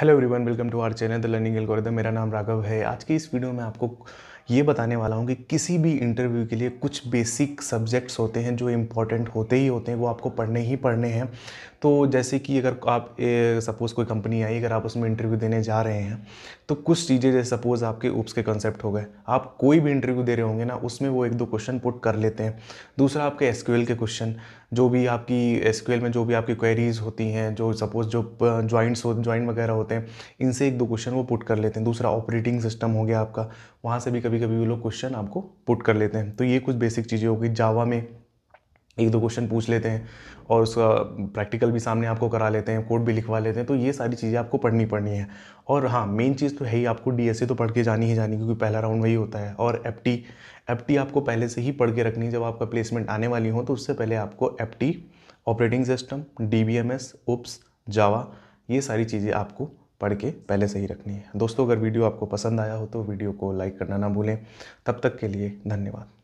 hello everyone welcome to our channel the learning algorithm मेरा नाम राघव है आज की इस वीडियो में आपको ये बताने वाला हूँ कि किसी भी इंटरव्यू के लिए कुछ बेसिक सब्जेक्ट्स होते हैं जो इम्पॉर्टेंट होते ही होते हैं वो आपको पढ़ने ही पढ़ने हैं तो जैसे कि अगर आप सपोज़ कोई कंपनी आई अगर आप उसमें इंटरव्यू देने जा रहे हैं तो कुछ चीज़ें जैसे सपोज़ आपके उप्स के कंसेप्ट हो गए आप कोई भी इंटरव्यू दे रहे होंगे ना उसमें वो एक दो क्वेश्चन पुट कर लेते हैं दूसरा आपके एस के क्वेश्चन जो भी आपकी एस में जो भी आपकी क्वेरीज़ होती हैं जो सपोज़ जो जॉइंट्स हो जॉइंट वगैरह होते हैं इनसे एक दो क्वेश्चन वो पुट कर लेते हैं दूसरा ऑपरेटिंग सिस्टम हो गया आपका वहाँ से भी कभी कभी कभी वो लोग क्वेश्चन आपको पुट कर लेते हैं तो ये कुछ बेसिक चीज़ें होगी जावा में एक दो क्वेश्चन पूछ लेते हैं और उसका प्रैक्टिकल भी सामने आपको करा लेते हैं कोड भी लिखवा लेते हैं तो ये सारी चीज़ें आपको पढ़नी पड़नी है और हाँ मेन चीज़ तो है ही आपको डी तो पढ़ के जानी ही जानी क्योंकि पहला राउंड वही होता है और एफ टी आपको पहले से ही पढ़ के रखनी है जब आपका प्लेसमेंट आने वाली हो तो उससे पहले आपको F operating system D B M S OOPS Java ये सारी चीज़ें आपको पढ़ के पहले से ही रखनी है दोस्तों अगर वीडियो आपको पसंद आया हो तो वीडियो को लाइक करना ना भूलें तब तक के लिए धन्यवाद